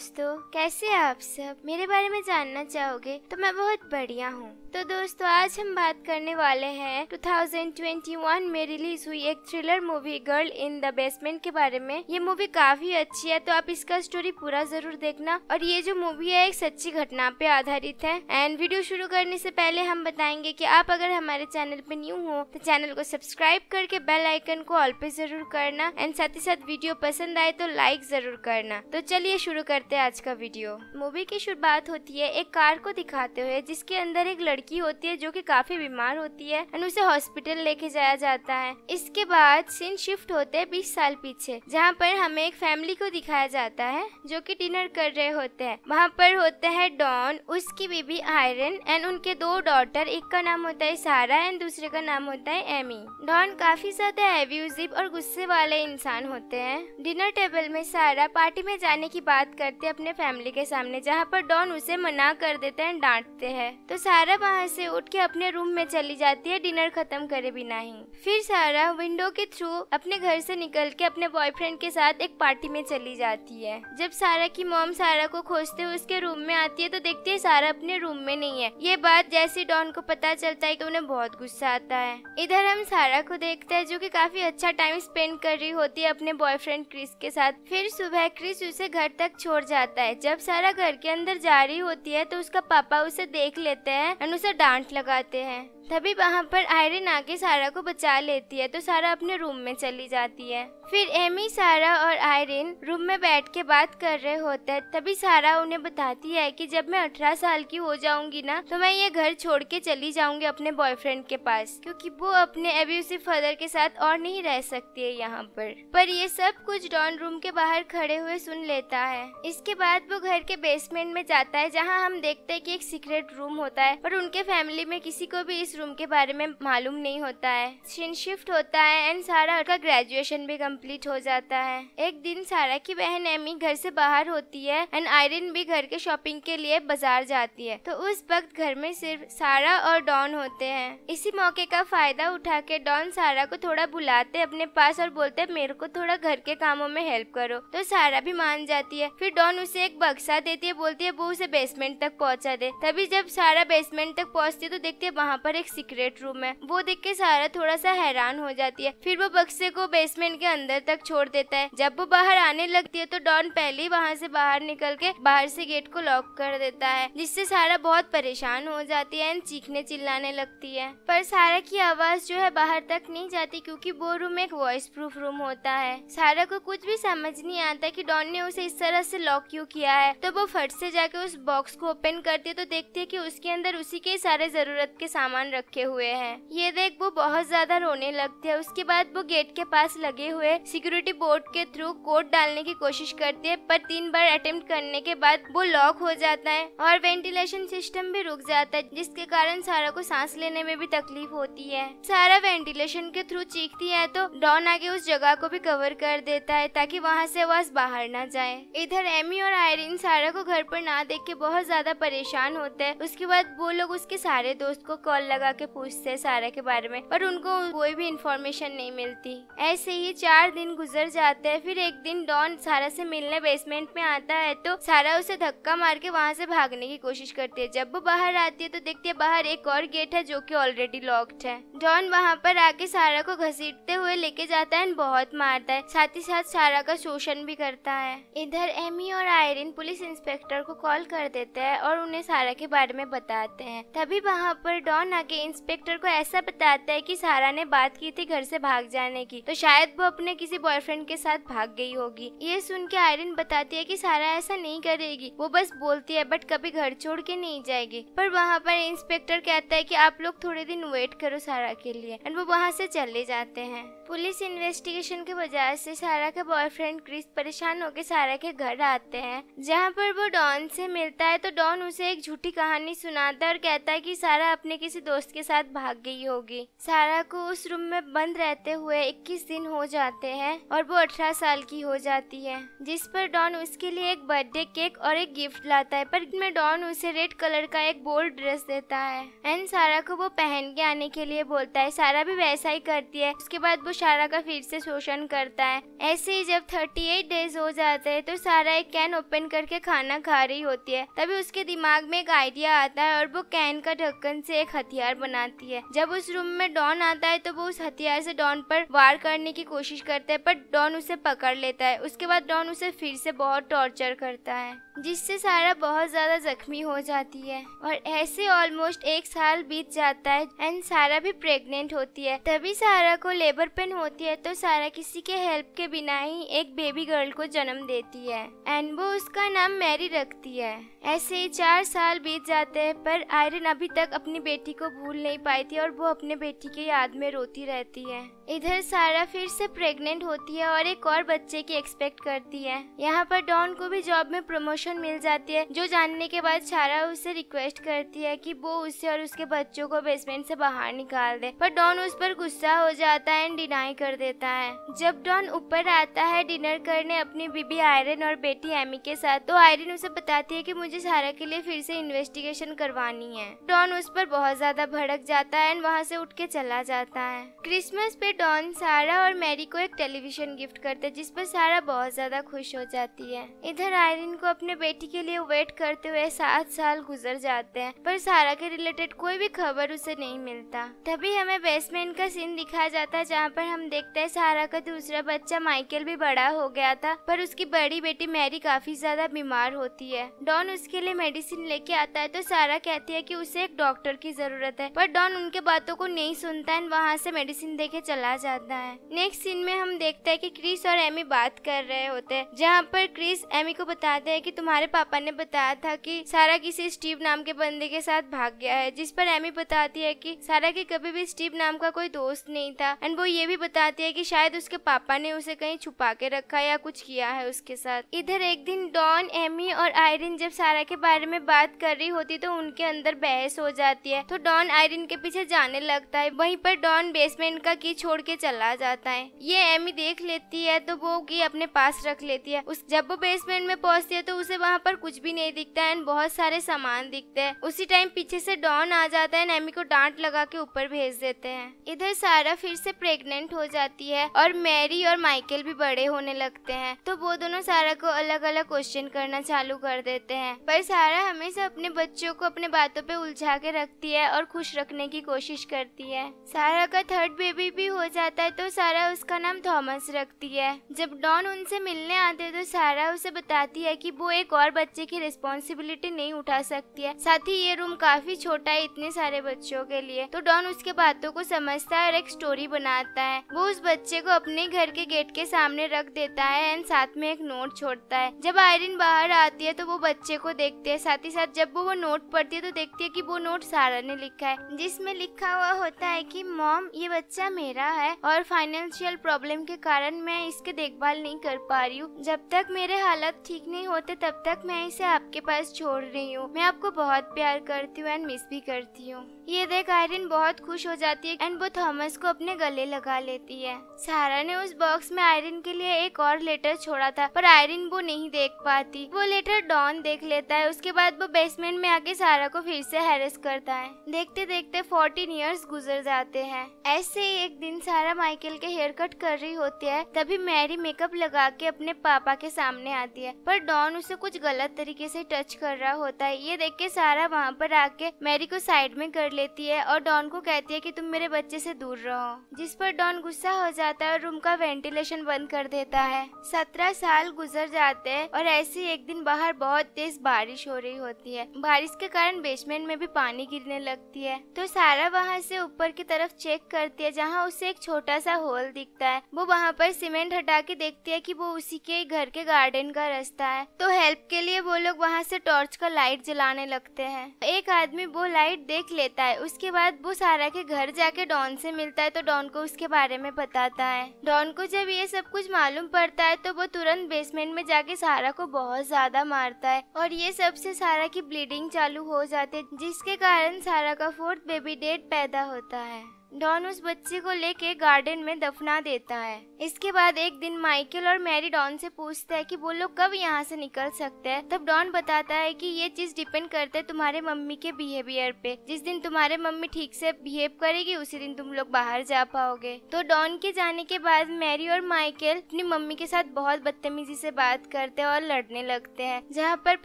दोस्तों कैसे आप सब मेरे बारे में जानना चाहोगे तो मैं बहुत बढ़िया हूँ तो दोस्तों आज हम बात करने वाले हैं 2021 में रिलीज हुई एक thriller movie girl in the basement के बारे में ये मूवी काफी अच्छी है तो आप इसका स्टोरी पूरा जरूर देखना और ये जो मूवी है एक सच्ची घटना पे आधारित है एंड वीडियो शुरू करने से पहले हम बताएंगे की आप अगर हमारे चैनल पे न्यू हो तो चैनल को सब्सक्राइब करके बेल आइकन को ऑल पे जरूर करना एंड साथ ही साथ वीडियो पसंद आए तो लाइक जरूर करना तो चलिए शुरू करते करते हैं आज का वीडियो मूवी की शुरुआत होती है एक कार को दिखाते हुए जिसके अंदर एक लड़की होती है जो कि काफी बीमार होती है और उसे हॉस्पिटल लेके जाया जाता है इसके बाद सीन शिफ्ट होते हैं बीस साल पीछे जहाँ पर हमें एक फैमिली को दिखाया जाता है जो की डिनर कर रहे होते हैं वहाँ पर होते हैं डॉन उसकी बीबी आयरन एंड उनके दो डॉटर एक का नाम होता है सारा एंड दूसरे का नाम होता है एमी डॉन काफी ज्यादा एब्यूजिव और गुस्से वाले इंसान होते हैं डिनर टेबल में सारा पार्टी में जाने की बात करते करते अपने फैमिली के सामने जहाँ पर डॉन उसे मना कर देते हैं डांटते हैं तो सारा वहाँ से उठ के अपने रूम में चली जाती है डिनर खत्म करे बिना ही फिर सारा विंडो के थ्रू अपने घर से निकल के अपने बॉयफ्रेंड के साथ एक पार्टी में चली जाती है जब सारा की मोम सारा को खोजते हुए उसके रूम में आती है तो देखती है सारा अपने रूम में नहीं है ये बात जैसी डॉन को पता चलता है तो उन्हें बहुत गुस्सा आता है इधर हम सारा को देखते हैं जो कि काफी अच्छा टाइम स्पेंड कर रही होती है अपने बॉयफ्रेंड क्रिस के साथ फिर सुबह क्रिस उसे घर तक छोड़ जाता है जब सारा घर के अंदर जा रही होती है तो उसका पापा उसे देख लेते हैं और उसे डांट लगाते हैं तभी वहाँ पर आयरन आके सारा को बचा लेती है तो सारा अपने रूम में चली जाती है फिर एमी सारा और आयरन रूम में बैठ के बात कर रहे होते हैं तभी सारा उन्हें बताती है कि जब मैं अठारह साल की हो जाऊंगी ना तो मैं ये घर छोड़ के चली जाऊंगी अपने बॉयफ्रेंड के पास क्योंकि वो अपने एब्यूसिव फादर के साथ और नहीं रह सकती है यहाँ पर पर ये सब कुछ डॉन रूम के बाहर खड़े हुए सुन लेता है इसके बाद वो घर के बेसमेंट में जाता है जहाँ हम देखते हैं कि एक सीक्रेट रूम होता है और उनके फैमिली में किसी को भी इस रूम के बारे में मालूम नहीं होता है सिन शिफ्ट होता है एंड सारा का ग्रेजुएशन भी कम्प्लीट हो जाता है एक दिन सारा की बहन एमी घर से बाहर होती है एंड आयरन भी घर के शॉपिंग के लिए बाजार जाती है तो उस वक्त घर में सिर्फ सारा और डॉन होते हैं इसी मौके का फायदा उठा के डॉन सारा को थोड़ा बुलाते अपने पास और बोलते मेरे को थोड़ा घर के कामों में हेल्प करो तो सारा भी मान जाती है फिर डॉन उसे एक बक्सा देती है बोलती है वो उसे बेसमेंट तक पहुंचा दे तभी जब सारा बेसमेंट तक पहुंचती है तो देखती है वहाँ पर एक सीक्रेट रूम है वो देख के सारा थोड़ा सा हैरान हो जाती है फिर वो बक्से को बेसमेंट के अंदर तक छोड़ देता है जब वो बाहर आने लगती है तो डॉन पहले ही वहाँ से बाहर निकल के बाहर से गेट को लॉक कर देता है जिससे सारा बहुत परेशान हो जाती है एंड चीखने चिल्लाने लगती है पर सारा की आवाज जो है बाहर तक नहीं जाती क्योंकि वो रूम एक वॉइस प्रूफ रूम होता है सारा को कुछ भी समझ नहीं आता कि डॉन ने उसे इस तरह से लॉक क्यों किया है तो वो फट से जाके उस बॉक्स को ओपन करती है तो देखती है कि उसके अंदर उसी के सारे जरूरत के सामान रखे हुए हैं ये देख वो बहुत ज्यादा रोने लगती है उसके बाद वो गेट के पास लगे हुए सिक्योरिटी बोर्ड के थ्रू कोड डालने की कोशिश करती है पर तीन बार अटेम्प्ट करने के बाद वो लॉक हो जाता है और वेंटिलेशन सिस्टम भी रुक जाता है जिसके कारण सारा को सांस लेने में भी तकलीफ होती है सारा वेंटिलेशन के थ्रू चीखती है तो डॉन आगे उस जगह को भी कवर कर देता है ताकि वहाँ से आवाज बाहर ना जाए इधर एमी और आयरिन सारा को घर पर ना देख के बहुत ज्यादा परेशान होते हैं उसके बाद वो लोग उसके सारे दोस्त को कॉल लगा के पूछते हैं सारा के बारे में पर उनको कोई भी इंफॉर्मेशन नहीं मिलती ऐसे ही चार दिन गुजर जाते हैं फिर एक दिन डॉन सारा से मिलने बेसमेंट में आता है तो सारा उसे धक्का मार के वहाँ से भागने की कोशिश करती है जब वो बाहर आती है तो देखती है बाहर एक और गेट है जो की ऑलरेडी लॉक्ड है डॉन वहाँ पर आके सारा को घसीटते हुए लेके जाता है बहुत मारता है साथ ही साथ सारा का शोषण भी करता है इधर एमी रोशनी और आयरिन पुलिस इंस्पेक्टर को कॉल कर देते हैं और उन्हें सारा के बारे में बताते हैं तभी वहाँ पर डॉन आके इंस्पेक्टर को ऐसा बताता है कि सारा ने बात की थी घर से भाग जाने की तो शायद वो अपने किसी बॉयफ्रेंड के साथ भाग गई होगी ये सुन के आयरिन बताती है कि सारा ऐसा नहीं करेगी वो बस बोलती है बट कभी घर छोड़ के नहीं जाएगी पर वहाँ पर इंस्पेक्टर कहता है कि आप लोग थोड़े दिन वेट करो सारा के लिए एंड वो वहाँ से चले जाते हैं पुलिस इन्वेस्टिगेशन के वजह से सारा का बॉयफ्रेंड क्रिस परेशान होकर सारा के घर आ जाते हैं जहाँ पर वो डॉन से मिलता है तो डॉन उसे एक झूठी कहानी सुनाता है और कहता है कि सारा अपने किसी दोस्त के साथ भाग गई होगी सारा को उस रूम में बंद रहते हुए 21 दिन हो जाते हैं और वो 18 साल की हो जाती है जिस पर डॉन उसके लिए एक बर्थडे केक और एक गिफ्ट लाता है पर डॉन उसे रेड कलर का एक बोल्ड ड्रेस देता है एंड सारा को वो पहन के आने के लिए बोलता है सारा भी वैसा ही करती है उसके बाद वो सारा का फिर से शोषण करता है ऐसे ही जब एट डेज हो जाते हैं तो सारा एक कैन ओपन करके खाना खा रही होती है तभी उसके दिमाग में एक आइडिया आता है और वो कैन का ढक्कन से एक हथियार बनाती है जब उस रूम में डॉन आता है तो वो उस हथियार से डॉन पर वार करने की कोशिश करता है पर डॉन उसे पकड़ लेता है उसके बाद डॉन उसे फिर से बहुत टॉर्चर करता है जिससे सारा बहुत ज्यादा जख्मी हो जाती है और ऐसे ऑलमोस्ट एक साल बीत जाता है एंड सारा भी प्रेग्नेंट होती है तभी सारा को लेबर पेन होती है तो सारा किसी के हेल्प के बिना ही एक बेबी गर्ल को जन्म देती है एंड एंड वो उसका नाम मैरी रखती है ऐसे ही चार साल बीत जाते हैं पर आयरन अभी तक अपनी बेटी को भूल नहीं पाई थी और वो अपने बेटी के याद में रोती रहती है इधर सारा फिर से प्रेग्नेंट होती है और एक और बच्चे की एक्सपेक्ट करती है यहाँ पर डॉन को भी जॉब में प्रमोशन मिल जाती है जो जानने के बाद सारा उसे रिक्वेस्ट करती है कि वो उसे और उसके बच्चों को बेसमेंट से बाहर निकाल दे पर डॉन उस पर गुस्सा हो जाता है एंड डिनाई कर देता है जब डॉन ऊपर आता है डिनर करने अपनी बीबी आयरन और बेटी एमी के साथ तो आयरन उसे बताती है की मुझे सारा के लिए फिर से इन्वेस्टिगेशन करवानी है डॉन उस पर बहुत ज्यादा भड़क जाता है एंड वहाँ से उठ के चला जाता है क्रिसमस पे डॉन सारा और मैरी को एक टेलीविजन गिफ्ट करता है जिस पर सारा बहुत ज़्यादा खुश हो जाती है इधर आयरिन को अपने बेटी के लिए वेट करते हुए सात साल गुजर जाते हैं पर सारा के रिलेटेड कोई भी खबर उसे नहीं मिलता तभी हमें बेसमेंट का सीन दिखाया जाता है जहाँ पर हम देखते हैं सारा का दूसरा बच्चा माइकल भी बड़ा हो गया था पर उसकी बड़ी बेटी मैरी काफी ज्यादा बीमार होती है डॉन उसके लिए मेडिसिन लेके आता है तो सारा कहती है की उसे एक डॉक्टर की जरूरत है पर डॉन उनके बातों को नहीं सुनता है वहाँ से मेडिसिन दे चला चला जाता है नेक्स्ट सीन में हम देखते हैं कि क्रिस और एमी बात कर रहे होते हैं जहाँ पर क्रिस एमी को बताते हैं कि तुम्हारे पापा ने बताया था कि सारा किसी स्टीव नाम के बंदे के साथ भाग गया है जिस पर एमी बताती है कि सारा के कभी भी स्टीव नाम का कोई दोस्त नहीं था एंड वो ये भी बताती है कि शायद उसके पापा ने उसे कहीं छुपा के रखा या कुछ किया है उसके साथ इधर एक दिन डॉन एमी और आयरिन जब सारा के बारे में बात कर रही होती तो उनके अंदर बहस हो जाती है तो डॉन आयरिन के पीछे जाने लगता है वहीं पर डॉन बेसमेंट का की छोड़ के चला जाता है ये एमी देख लेती है तो वो की अपने पास रख लेती है उस जब वो बेसमेंट में पहुंचती है तो उसे वहाँ पर कुछ भी नहीं दिखता है बहुत सारे सामान दिखते हैं उसी टाइम पीछे से डॉन आ जाता है एमी को डांट लगा के ऊपर भेज देते हैं इधर सारा फिर से प्रेग्नेंट हो जाती है और मैरी और माइकल भी बड़े होने लगते हैं तो वो दोनों सारा को अलग अलग क्वेश्चन करना चालू कर देते हैं पर सारा हमेशा अपने बच्चों को अपने बातों पे उलझा के रखती है और खुश रखने की कोशिश करती है सारा का थर्ड बेबी भी हो हो जाता है तो सारा उसका नाम थॉमस रखती है जब डॉन उनसे मिलने आते है तो सारा उसे बताती है कि वो एक और बच्चे की रिस्पॉन्सिबिलिटी नहीं उठा सकती है साथ ही ये रूम काफी छोटा है इतने सारे बच्चों के लिए तो डॉन उसके बातों को समझता है और एक स्टोरी बनाता है वो उस बच्चे को अपने घर के गेट के सामने रख देता है एंड साथ में एक नोट छोड़ता है जब आयरिन बाहर आती है तो वो बच्चे को देखते है साथ ही साथ जब वो वो नोट पढ़ती है तो देखती है की वो नोट सारा ने लिखा है जिसमे लिखा हुआ होता है की मॉम ये बच्चा मेरा रहा है और फाइनेंशियल प्रॉब्लम के कारण मैं इसके देखभाल नहीं कर पा रही हूँ जब तक मेरे हालत ठीक नहीं होते तब तक मैं इसे आपके पास छोड़ रही हूँ मैं आपको बहुत प्यार करती हूँ एंड मिस भी करती हूँ ये देख आयरिन बहुत खुश हो जाती है एंड वो थॉमस को अपने गले लगा लेती है सारा ने उस बॉक्स में आयरिन के लिए एक और लेटर छोड़ा था पर आयरिन वो नहीं देख पाती वो लेटर डॉन देख लेता है उसके बाद वो बेसमेंट में आके सारा को फिर से हैरेस करता है देखते देखते फोर्टीन ईयर्स गुजर जाते हैं ऐसे ही एक दिन सारा माइकल के हेयर कट कर रही होती है तभी मैरी मेकअप लगा के अपने पापा के सामने आती है पर डॉन उसे कुछ गलत तरीके से टच कर रहा होता है ये देख के सारा वहाँ पर आके मैरी को साइड में कर ले लेती है और डॉन को कहती है कि तुम मेरे बच्चे से दूर रहो जिस पर डॉन गुस्सा हो जाता है और रूम का वेंटिलेशन बंद कर देता है सत्रह साल गुजर जाते हैं और ऐसे एक दिन बाहर बहुत तेज बारिश हो रही होती है बारिश के कारण बेसमेंट में भी पानी गिरने लगती है तो सारा वहाँ से ऊपर की तरफ चेक करती है जहाँ उसे एक छोटा सा होल दिखता है वो वहाँ पर सीमेंट हटा के देखती है की वो उसी के घर के गार्डन का रास्ता है तो हेल्प के लिए वो लोग वहाँ से टॉर्च का लाइट जलाने लगते है एक आदमी वो लाइट देख लेता है है उसके बाद वो सारा के घर जाके डॉन से मिलता है तो डॉन को उसके बारे में बताता है डॉन को जब ये सब कुछ मालूम पड़ता है तो वो तुरंत बेसमेंट में जाके सारा को बहुत ज्यादा मारता है और ये सबसे सारा की ब्लीडिंग चालू हो जाती है जिसके कारण सारा का फोर्थ बेबी डेट पैदा होता है डॉन उस बच्चे को लेके गार्डन में दफना देता है इसके बाद एक दिन माइकल और मैरी डॉन से पूछता है कि वो लोग कब यहाँ से निकल सकते हैं तब डॉन बताता है कि ये चीज डिपेंड करता है तुम्हारे मम्मी के बिहेवियर पे जिस दिन तुम्हारे मम्मी ठीक से बिहेव करेगी उसी दिन तुम लोग बाहर जा पाओगे तो डॉन के जाने के बाद मैरी और माइकल अपनी मम्मी के साथ बहुत बदतमीजी से बात करते हैं और लड़ने लगते हैं जहाँ पर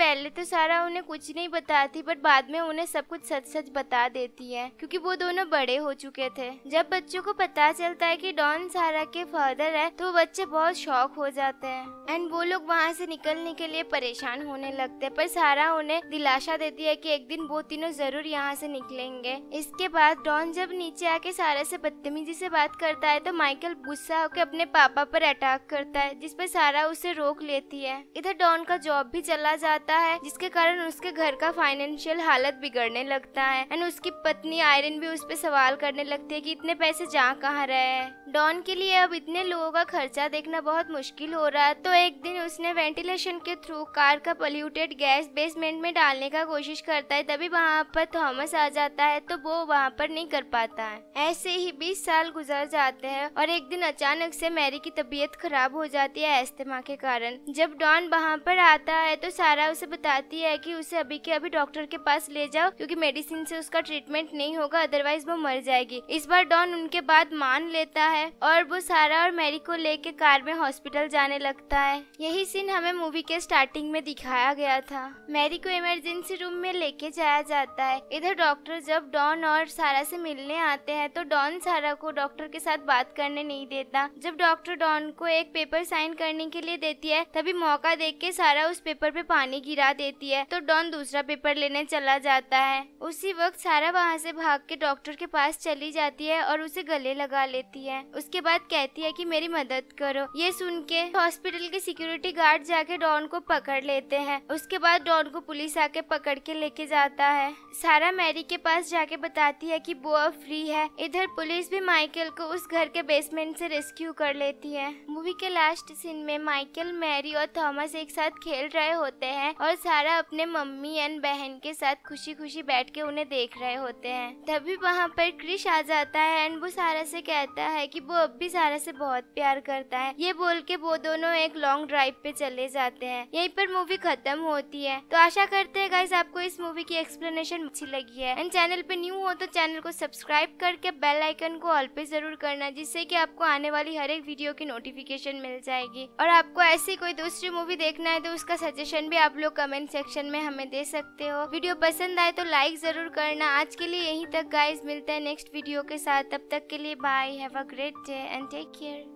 पहले तो सारा उन्हें कुछ नहीं बताती बट बाद में उन्हें सब कुछ सच सच बता देती है क्योंकि वो दोनों बड़े हो चुके थे जब बच्चों को पता चलता है कि डॉन सारा के फादर है तो बच्चे बहुत शौक हो जाते हैं एंड वो लोग वहाँ से निकलने के लिए परेशान होने लगते हैं पर सारा उन्हें दिलासा देती है कि एक दिन वो तीनों जरूर यहाँ से निकलेंगे इसके बाद डॉन जब नीचे आके सारा से बदतमीजी से बात करता है तो माइकल गुस्सा होकर अपने पापा पर अटैक करता है जिस पर सारा उसे रोक लेती है इधर डॉन का जॉब भी चला जाता है जिसके कारण उसके घर का फाइनेंशियल हालत बिगड़ने लगता है एंड उसकी पत्नी आयरन भी उस पर सवाल करने लगती सकते कि इतने पैसे जा कहाँ रहे हैं डॉन के लिए अब इतने लोगों का खर्चा देखना बहुत मुश्किल हो रहा है तो एक दिन उसने वेंटिलेशन के थ्रू कार का पॉल्यूटेड गैस बेसमेंट में डालने का कोशिश करता है तभी वहाँ पर थॉमस आ जाता है तो वो वहाँ पर नहीं कर पाता है ऐसे ही बीस साल गुजर जाते हैं और एक दिन अचानक से मैरी की तबीयत खराब हो जाती है एस्तेमा के कारण जब डॉन वहाँ पर आता है तो सारा उसे बताती है की उसे अभी के अभी डॉक्टर के पास ले जाओ क्यूँकी मेडिसिन से उसका ट्रीटमेंट नहीं होगा अदरवाइज वो मर जाएगी इस बार डॉन उनके बात मान लेता है और वो सारा और मैरी को लेके कार में हॉस्पिटल जाने लगता है यही सीन हमें मूवी के स्टार्टिंग में दिखाया गया था मैरी को इमरजेंसी रूम में लेके जाया जाता है इधर डॉक्टर जब डॉन और सारा से मिलने आते हैं तो डॉन सारा को डॉक्टर के साथ बात करने नहीं देता जब डॉक्टर डॉन को एक पेपर साइन करने के लिए देती है तभी मौका देख के सारा उस पेपर पे पानी गिरा देती है तो डॉन दूसरा पेपर लेने चला जाता है उसी वक्त सारा वहाँ से भाग के डॉक्टर के पास चली जाती जाती है और उसे गले लगा लेती है उसके बाद कहती है कि मेरी मदद करो ये सुन के हॉस्पिटल के सिक्योरिटी गार्ड जाके डॉन को पकड़ लेते हैं उसके बाद डॉन को पुलिस आके पकड़ के लेके जाता है सारा मैरी के पास जाके बताती है कि वो अब फ्री है इधर पुलिस भी माइकल को उस घर के बेसमेंट से रेस्क्यू कर लेती है मूवी के लास्ट सीन में माइकल मैरी और थॉमस एक साथ खेल रहे होते हैं और सारा अपने मम्मी एंड बहन के साथ खुशी खुशी बैठ के उन्हें देख रहे होते हैं तभी वहाँ पर क्रिश आजाद जाता है एंड वो सारा से कहता है कि वो अब भी सारा से बहुत प्यार करता है ये बोल के वो दोनों एक लॉन्ग ड्राइव पे चले जाते हैं यहीं पर मूवी खत्म होती है तो आशा करते हैं गाइज आपको इस मूवी की एक्सप्लेनेशन अच्छी लगी है एंड चैनल पे न्यू हो तो चैनल को सब्सक्राइब करके बेल आइकन को ऑल पे जरूर करना जिससे कि आपको आने वाली हर एक वीडियो की नोटिफिकेशन मिल जाएगी और आपको ऐसी कोई दूसरी मूवी देखना है तो उसका सजेशन भी आप लोग कमेंट सेक्शन में हमें दे सकते हो वीडियो पसंद आए तो लाइक जरूर करना आज के लिए यहीं तक गाइज मिलता है नेक्स्ट वीडियो के साथ तब तक के लिए bye have a great day and take care